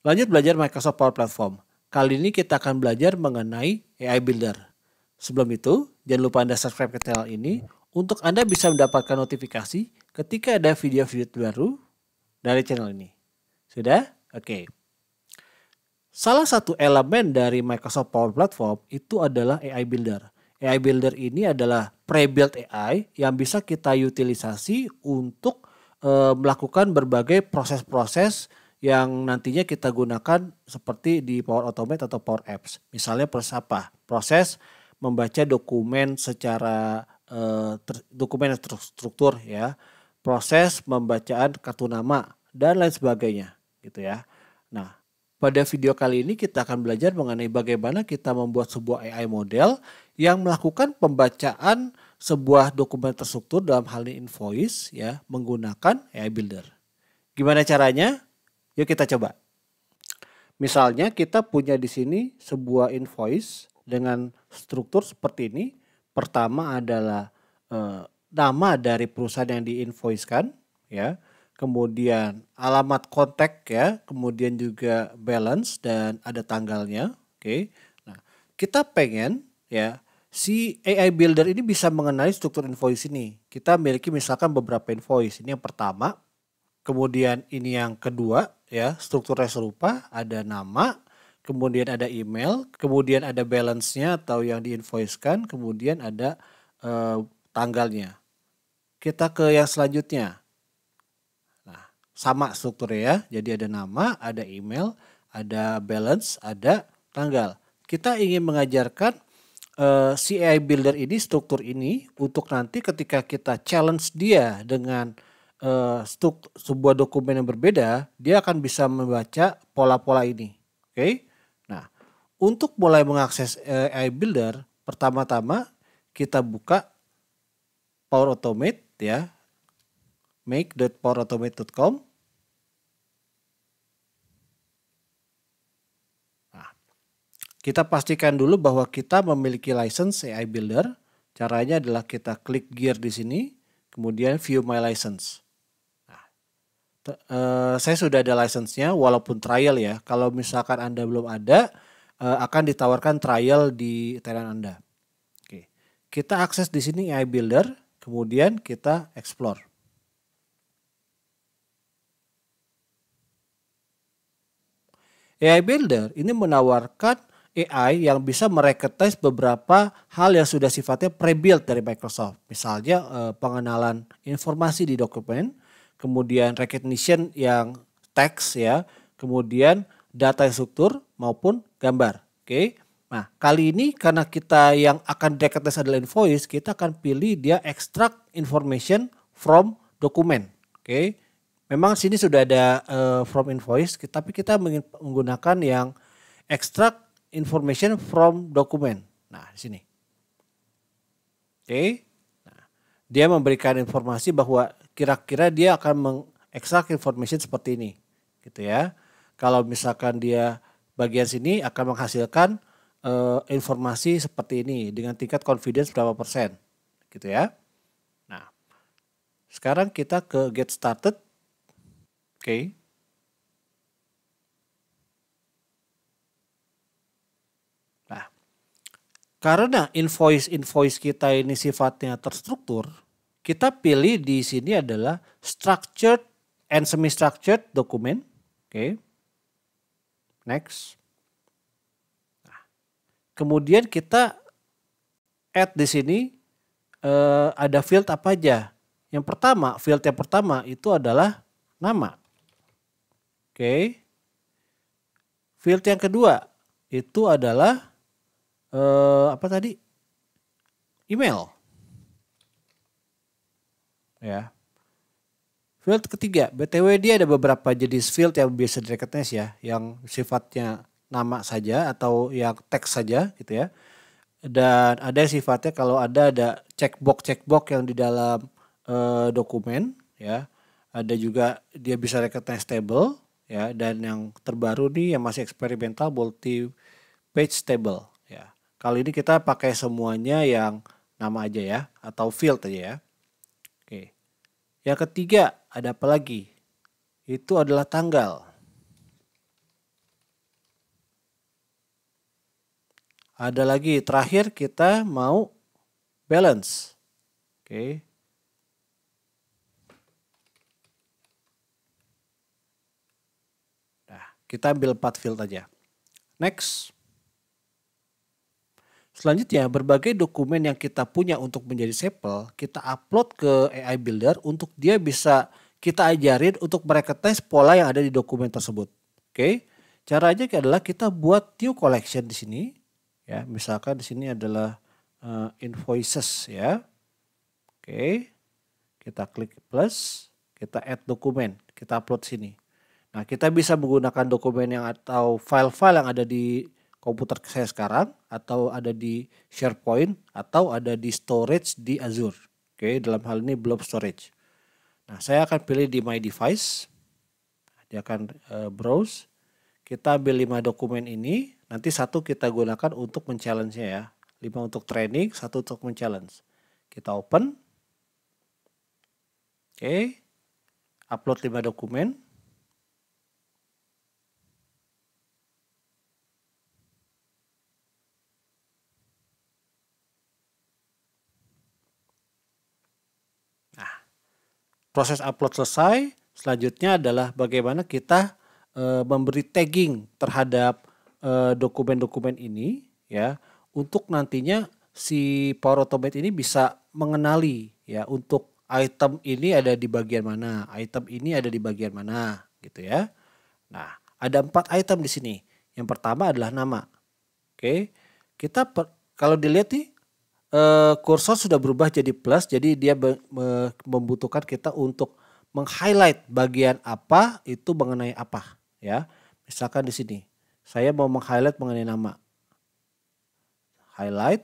Lanjut belajar Microsoft Power Platform. Kali ini kita akan belajar mengenai AI Builder. Sebelum itu, jangan lupa Anda subscribe ke channel ini untuk Anda bisa mendapatkan notifikasi ketika ada video-video baru dari channel ini. Sudah? Oke. Okay. Salah satu elemen dari Microsoft Power Platform itu adalah AI Builder. AI Builder ini adalah pre-built AI yang bisa kita utilisasi untuk e, melakukan berbagai proses-proses yang nantinya kita gunakan seperti di Power Automate atau Power Apps. Misalnya proses apa? Proses membaca dokumen secara eh, dokumen struktur ya, proses pembacaan kartu nama dan lain sebagainya gitu ya. Nah, pada video kali ini kita akan belajar mengenai bagaimana kita membuat sebuah AI model yang melakukan pembacaan sebuah dokumen terstruktur dalam hal ini invoice ya menggunakan AI Builder. Gimana caranya? Yuk kita coba. Misalnya kita punya di sini sebuah invoice dengan struktur seperti ini. Pertama adalah eh, nama dari perusahaan yang diinvoicekan, ya. Kemudian alamat kontak ya, kemudian juga balance dan ada tanggalnya, oke. Okay. Nah, kita pengen ya si AI builder ini bisa mengenali struktur invoice ini. Kita memiliki misalkan beberapa invoice. Ini yang pertama Kemudian ini yang kedua ya, strukturnya serupa, ada nama, kemudian ada email, kemudian ada balance-nya atau yang diinvoice-kan, kemudian ada eh, tanggalnya. Kita ke yang selanjutnya. Nah, sama strukturnya ya. Jadi ada nama, ada email, ada balance, ada tanggal. Kita ingin mengajarkan eh, CI Builder ini, struktur ini, untuk nanti ketika kita challenge dia dengan uh, sebuah dokumen yang berbeda, dia akan bisa membaca pola-pola ini. Oke. Okay? Nah, untuk mulai mengakses eh, AI Builder, pertama-tama kita buka Power Automate ya. make.powerautomate.com Nah, kita pastikan dulu bahwa kita memiliki license AI Builder. Caranya adalah kita klik gear di sini, kemudian view my license uh, saya sudah ada license-nya walaupun trial ya. Kalau misalkan Anda belum ada, uh, akan ditawarkan trial di tenant Anda. Oke. Okay. Kita akses di sini AI Builder, kemudian kita explore. AI Builder ini menawarkan AI yang bisa mereketize beberapa hal yang sudah sifatnya pre-built dari Microsoft. Misalnya eh, pengenalan informasi di dokumen, kemudian recognition yang teks ya, kemudian data struktur maupun gambar. Oke. Okay. Nah, kali ini karena kita yang akan recognize adalah invoice, kita akan pilih dia extract information from dokumen. Oke. Okay. Memang sini sudah ada uh, from invoice, tapi kita menggunakan yang extract information from dokumen. Nah, di sini. Oke. Okay. Nah, dia memberikan informasi bahwa kira-kira dia akan mengekstrak informasi seperti ini gitu ya. Kalau misalkan dia bagian sini akan menghasilkan uh, informasi seperti ini dengan tingkat confidence berapa persen gitu ya. Nah, sekarang kita ke get started. Oke. Okay. Nah, karena invoice-invoice kita ini sifatnya terstruktur, kita pilih di sini adalah structured and semi-structured document. Oke. Okay. Next. Nah, kemudian kita add di sini uh, ada field apa aja. Yang pertama, field yang pertama itu adalah nama. Oke. Okay. Field yang kedua itu adalah uh, apa tadi? Email ya. Field ketiga, BTW dia ada beberapa jenis field yang biasa di recognize ya, yang sifatnya nama saja atau yang teks saja gitu ya. Dan ada sifatnya kalau ada ada checkbox checkbox yang di dalam eh, dokumen ya. Ada juga dia bisa recognize table ya dan yang terbaru nih yang masih eksperimental multi page table ya. Kali ini kita pakai semuanya yang nama aja ya atau field aja ya. Yang ketiga, ada apa lagi? Itu adalah tanggal. Ada lagi, terakhir kita mau balance. Oke. Nah, kita ambil 4 field aja. Next. Selanjutnya, berbagai dokumen yang kita punya untuk menjadi sampel, kita upload ke AI Builder untuk dia bisa kita ajarin untuk mereka tes pola yang ada di dokumen tersebut. Oke. Okay? Caranya adalah kita buat new collection di sini. Ya, misalkan di sini adalah uh, invoices ya. Oke. Okay. Kita klik plus, kita add dokumen, kita upload sini. Nah, kita bisa menggunakan dokumen yang atau file-file yang ada di komputer saya sekarang atau ada di SharePoint atau ada di storage di Azure. Oke, dalam hal ini blob storage. Nah, saya akan pilih di My Device. Dia akan uh, browse. Kita ambil 5 dokumen ini. Nanti satu kita gunakan untuk men nya ya. Lima untuk training, satu untuk men Kita open. Oke. Upload 5 dokumen. proses upload selesai, selanjutnya adalah bagaimana kita e, memberi tagging terhadap eh, dokumen-dokumen ini ya untuk nantinya si Power Automate ini bisa mengenali ya untuk item ini ada di bagian mana, item ini ada di bagian mana gitu ya. Nah, ada empat item di sini. Yang pertama adalah nama. Oke. Kita per, kalau dilihat nih Eh, kursus kursor sudah berubah jadi plus, jadi dia membutuhkan kita untuk meng-highlight bagian apa itu mengenai apa, ya. Misalkan di sini, saya mau meng-highlight mengenai nama. Highlight,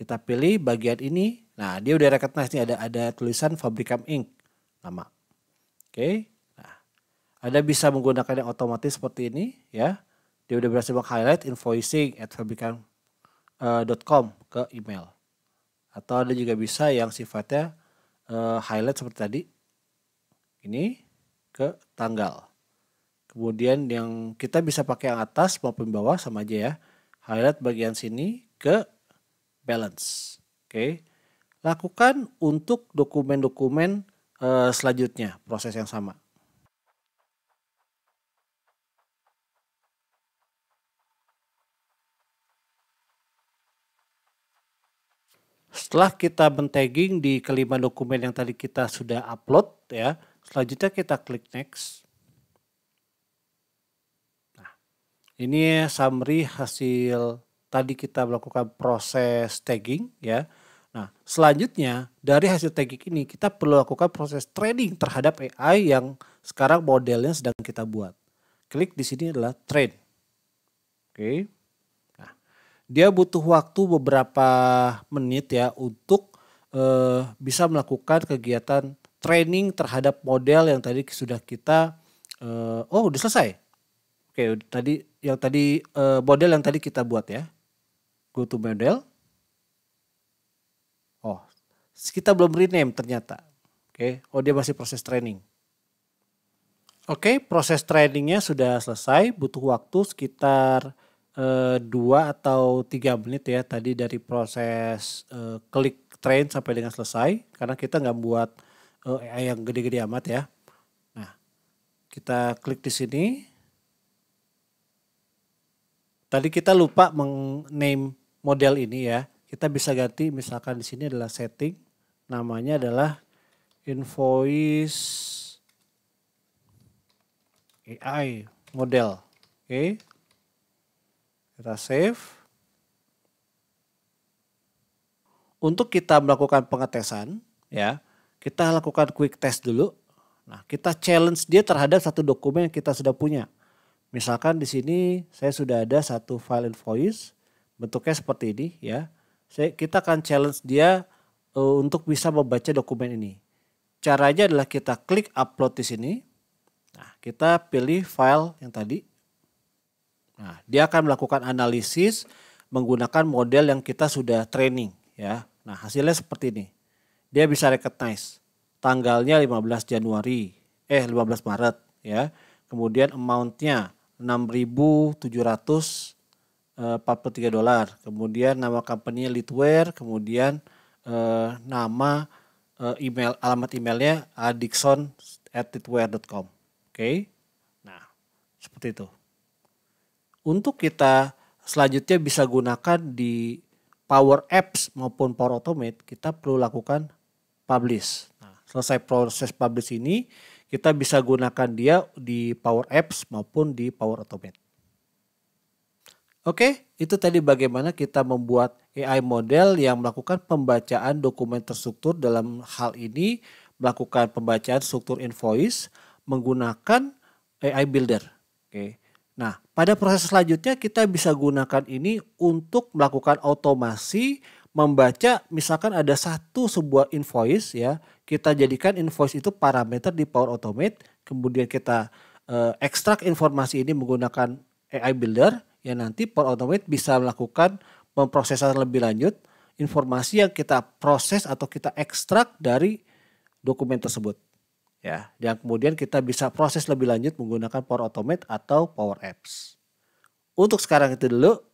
kita pilih bagian ini. Nah, dia udah recognize nih ada ada tulisan Fabricam Inc. Nama. Oke. Okay. Nah, ada bisa menggunakan yang otomatis seperti ini, ya. Dia udah berhasil meng-highlight invoicing at Fabricam uh, .com ke email. Atau ada juga bisa yang sifatnya uh, highlight seperti tadi. Ini ke tanggal. Kemudian yang kita bisa pakai yang atas maupun bawah sama aja ya. Highlight bagian sini ke balance. Oke. Lakukan untuk dokumen-dokumen uh, selanjutnya proses yang sama. Setelah kita men di kelima dokumen yang tadi kita sudah upload ya, selanjutnya kita klik next. Nah, ini summary hasil tadi kita melakukan proses tagging ya. Nah, selanjutnya dari hasil tagging ini kita perlu lakukan proses training terhadap AI yang sekarang modelnya sedang kita buat. Klik di sini adalah train. Oke. Okay dia butuh waktu beberapa menit ya untuk uh, bisa melakukan kegiatan training terhadap model yang tadi sudah kita uh, oh udah selesai oke tadi yang tadi uh, model yang tadi kita buat ya go to model oh kita belum rename ternyata oke oh dia masih proses training Oke, proses trainingnya sudah selesai, butuh waktu sekitar Eh, dua atau tiga menit ya tadi dari proses uh, klik train sampai dengan selesai karena kita nggak buat uh, eh, AI yang gede-gede amat ya. Nah, kita klik di sini. Tadi kita lupa mengname model ini ya. Kita bisa ganti misalkan di sini adalah setting, namanya adalah invoice AI model. Oke. Okay kita save. Untuk kita melakukan pengetesan, ya, kita lakukan quick test dulu. Nah, kita challenge dia terhadap satu dokumen yang kita sudah punya. Misalkan di sini saya sudah ada satu file invoice bentuknya seperti ini ya. Saya kita akan challenge dia uh, untuk bisa membaca dokumen ini. Caranya adalah kita klik upload di sini. Nah, kita pilih file yang tadi Nah, dia akan melakukan analisis menggunakan model yang kita sudah training ya. Nah, hasilnya seperti ini. Dia bisa recognize tanggalnya 15 Januari, eh 15 Maret ya. Kemudian amountnya 6.743 eh, dolar. Kemudian nama company Litware, kemudian eh, nama eh, email alamat emailnya adikson@litware.com. Oke. Okay? Nah, seperti itu untuk kita selanjutnya bisa gunakan di Power Apps maupun Power Automate, kita perlu lakukan publish. Nah, selesai proses publish ini, kita bisa gunakan dia di Power Apps maupun di Power Automate. Oke, itu tadi bagaimana kita membuat AI model yang melakukan pembacaan dokumen terstruktur dalam hal ini melakukan pembacaan struktur invoice menggunakan AI Builder. Oke. Nah, pada proses selanjutnya kita bisa gunakan ini untuk melakukan otomasi membaca misalkan ada satu sebuah invoice ya, kita jadikan invoice itu parameter di Power Automate, kemudian kita eh, ekstrak informasi ini menggunakan AI Builder ya nanti Power Automate bisa melakukan pemprosesan lebih lanjut informasi yang kita proses atau kita ekstrak dari dokumen tersebut ya yang kemudian kita bisa proses lebih lanjut menggunakan Power Automate atau Power Apps. Untuk sekarang itu dulu,